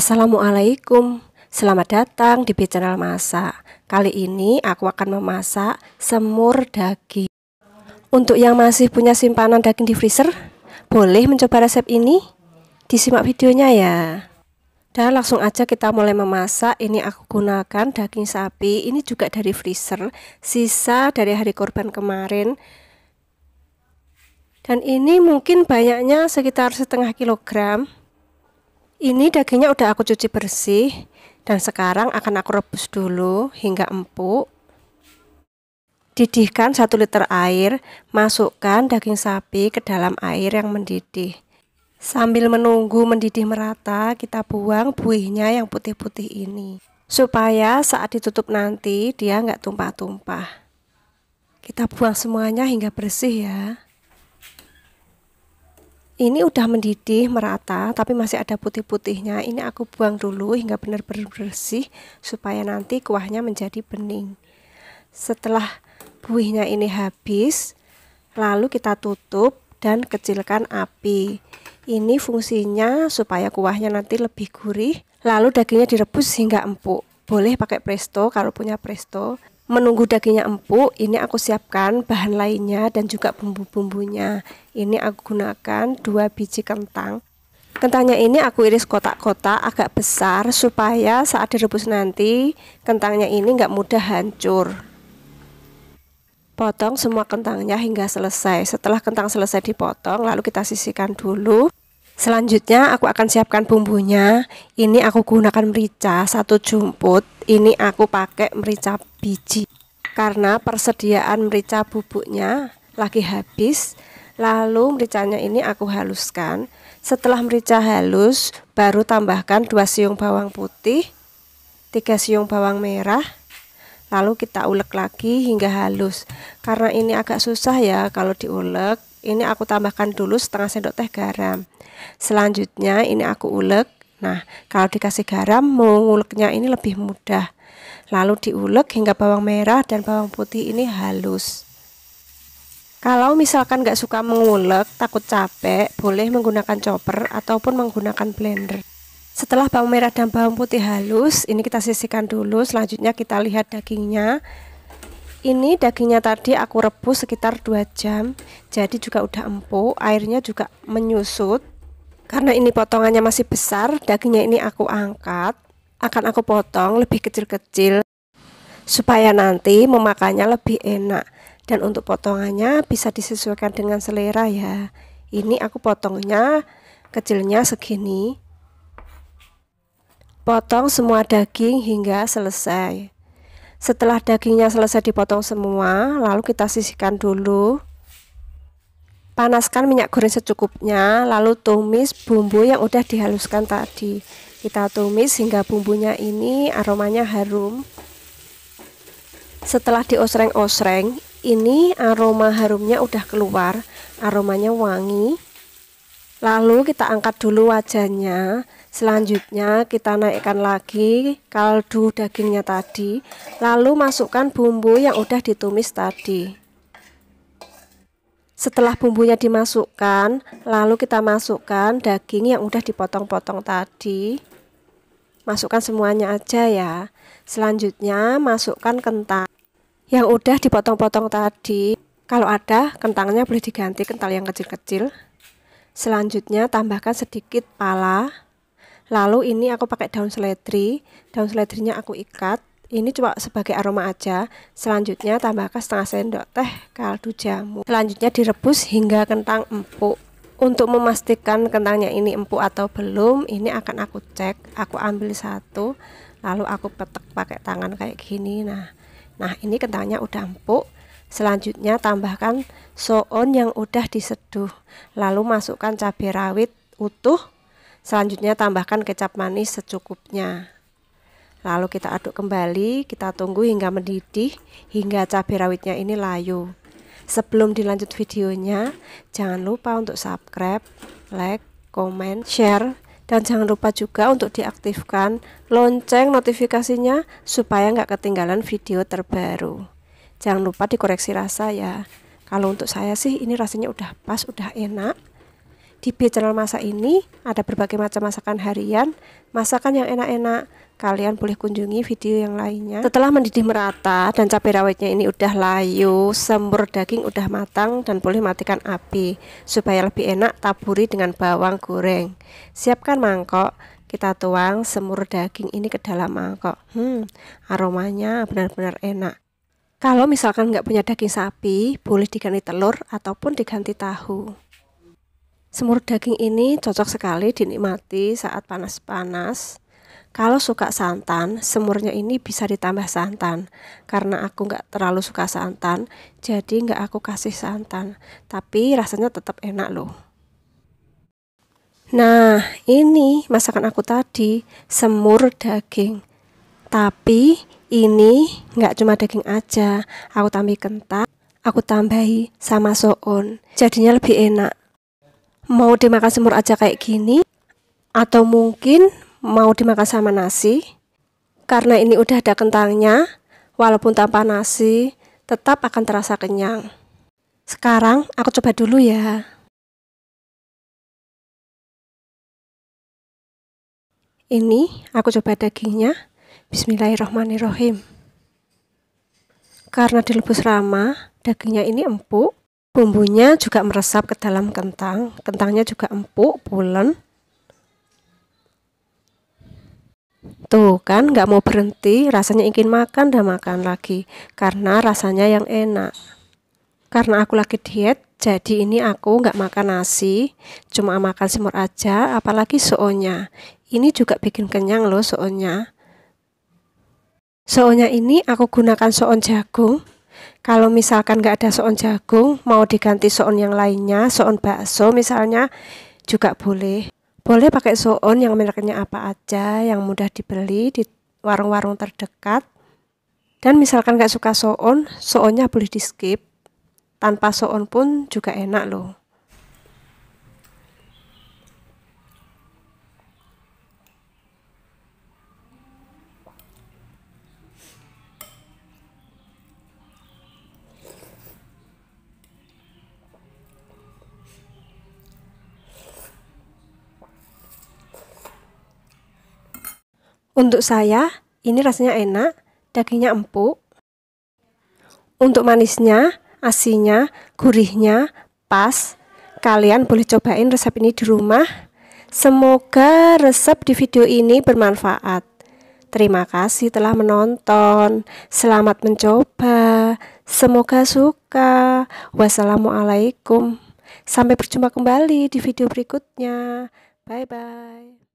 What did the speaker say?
Assalamualaikum Selamat datang di B Channel Masak Kali ini aku akan memasak semur daging Untuk yang masih punya simpanan daging di freezer Boleh mencoba resep ini? Disimak videonya ya dan langsung aja kita mulai memasak ini aku gunakan daging sapi ini juga dari freezer sisa dari hari korban kemarin dan ini mungkin banyaknya sekitar setengah kilogram ini dagingnya udah aku cuci bersih dan sekarang akan aku rebus dulu hingga empuk. Didihkan 1 liter air, masukkan daging sapi ke dalam air yang mendidih. Sambil menunggu mendidih merata, kita buang buihnya yang putih-putih ini. Supaya saat ditutup nanti dia nggak tumpah-tumpah. Kita buang semuanya hingga bersih ya ini udah mendidih merata tapi masih ada putih-putihnya ini aku buang dulu hingga benar-benar bersih supaya nanti kuahnya menjadi bening setelah buihnya ini habis lalu kita tutup dan kecilkan api ini fungsinya supaya kuahnya nanti lebih gurih lalu dagingnya direbus hingga empuk boleh pakai presto kalau punya presto menunggu dagingnya empuk, ini aku siapkan bahan lainnya dan juga bumbu-bumbunya. Ini aku gunakan dua biji kentang. Kentangnya ini aku iris kotak-kotak agak besar supaya saat direbus nanti kentangnya ini nggak mudah hancur. Potong semua kentangnya hingga selesai. Setelah kentang selesai dipotong, lalu kita sisihkan dulu. Selanjutnya aku akan siapkan bumbunya. Ini aku gunakan merica satu jumput, ini aku pakai merica biji karena persediaan merica bubuknya lagi habis lalu mericanya ini aku haluskan setelah merica halus baru tambahkan 2 siung bawang putih 3 siung bawang merah lalu kita ulek lagi hingga halus karena ini agak susah ya kalau diulek ini aku tambahkan dulu setengah sendok teh garam selanjutnya ini aku ulek Nah, kalau dikasih garam, menguleknya ini lebih mudah. Lalu diulek hingga bawang merah dan bawang putih ini halus. Kalau misalkan nggak suka mengulek, takut capek, boleh menggunakan chopper ataupun menggunakan blender. Setelah bawang merah dan bawang putih halus, ini kita sisihkan dulu. Selanjutnya kita lihat dagingnya. Ini dagingnya tadi aku rebus sekitar 2 jam, jadi juga udah empuk, airnya juga menyusut. Karena ini potongannya masih besar, dagingnya ini aku angkat, akan aku potong lebih kecil-kecil supaya nanti memakannya lebih enak. Dan untuk potongannya bisa disesuaikan dengan selera ya. Ini aku potongnya kecilnya segini. Potong semua daging hingga selesai. Setelah dagingnya selesai dipotong semua, lalu kita sisihkan dulu panaskan minyak goreng secukupnya lalu tumis bumbu yang udah dihaluskan tadi kita tumis hingga bumbunya ini aromanya harum setelah diosreng-osreng ini aroma harumnya udah keluar aromanya wangi lalu kita angkat dulu wajannya. selanjutnya kita naikkan lagi kaldu dagingnya tadi lalu masukkan bumbu yang udah ditumis tadi setelah bumbunya dimasukkan, lalu kita masukkan daging yang udah dipotong-potong tadi. Masukkan semuanya aja ya. Selanjutnya masukkan kentang yang udah dipotong-potong tadi. Kalau ada, kentangnya boleh diganti kental yang kecil-kecil. Selanjutnya tambahkan sedikit pala. Lalu ini aku pakai daun seledri. Daun seledrinya aku ikat. Ini cuma sebagai aroma aja. Selanjutnya tambahkan setengah sendok teh kaldu jamu. Selanjutnya direbus hingga kentang empuk. Untuk memastikan kentangnya ini empuk atau belum, ini akan aku cek. Aku ambil satu, lalu aku petek pakai tangan kayak gini. Nah, nah ini kentangnya udah empuk. Selanjutnya tambahkan soon yang udah diseduh, lalu masukkan cabai rawit utuh. Selanjutnya tambahkan kecap manis secukupnya. Lalu kita aduk kembali, kita tunggu hingga mendidih, hingga cabai rawitnya ini layu. Sebelum dilanjut videonya, jangan lupa untuk subscribe, like, comment, share, dan jangan lupa juga untuk diaktifkan lonceng notifikasinya supaya nggak ketinggalan video terbaru. Jangan lupa dikoreksi rasa ya. Kalau untuk saya sih ini rasanya udah pas, udah enak. Di B channel masak ini ada berbagai macam masakan harian, masakan yang enak-enak. Kalian boleh kunjungi video yang lainnya. Setelah mendidih merata dan cabai rawitnya ini udah layu, semur daging udah matang dan boleh matikan api. Supaya lebih enak, taburi dengan bawang goreng. Siapkan mangkok, kita tuang semur daging ini ke dalam mangkok. Hmm, aromanya benar-benar enak. Kalau misalkan nggak punya daging sapi, boleh diganti telur ataupun diganti tahu. Semur daging ini cocok sekali dinikmati saat panas-panas. Kalau suka santan, semurnya ini bisa ditambah santan. Karena aku nggak terlalu suka santan, jadi nggak aku kasih santan. Tapi rasanya tetap enak loh. Nah, ini masakan aku tadi, semur daging. Tapi ini nggak cuma daging aja, aku tambah kentang, aku tambahi sama soun. Jadinya lebih enak mau dimakan semur aja kayak gini atau mungkin mau dimakan sama nasi karena ini udah ada kentangnya walaupun tanpa nasi tetap akan terasa kenyang sekarang aku coba dulu ya ini aku coba dagingnya bismillahirrohmanirrohim karena dilebus rama dagingnya ini empuk Bumbunya juga meresap ke dalam kentang. Kentangnya juga empuk, pulen. Tuh kan, nggak mau berhenti, rasanya ingin makan dan makan lagi. Karena rasanya yang enak. Karena aku lagi diet, jadi ini aku nggak makan nasi, cuma makan semur aja, apalagi soonya. Ini juga bikin kenyang loh soonya. Soonya ini aku gunakan soon jagung, kalau misalkan nggak ada soun jagung mau diganti soun yang lainnya soun bakso misalnya juga boleh boleh pakai soun yang mereknya apa aja yang mudah dibeli di warung-warung terdekat dan misalkan nggak suka soun soonnya boleh di skip tanpa soun pun juga enak loh Untuk saya, ini rasanya enak, dagingnya empuk. Untuk manisnya, asinnya, gurihnya pas. Kalian boleh cobain resep ini di rumah. Semoga resep di video ini bermanfaat. Terima kasih telah menonton. Selamat mencoba. Semoga suka. Wassalamualaikum. Sampai berjumpa kembali di video berikutnya. Bye bye.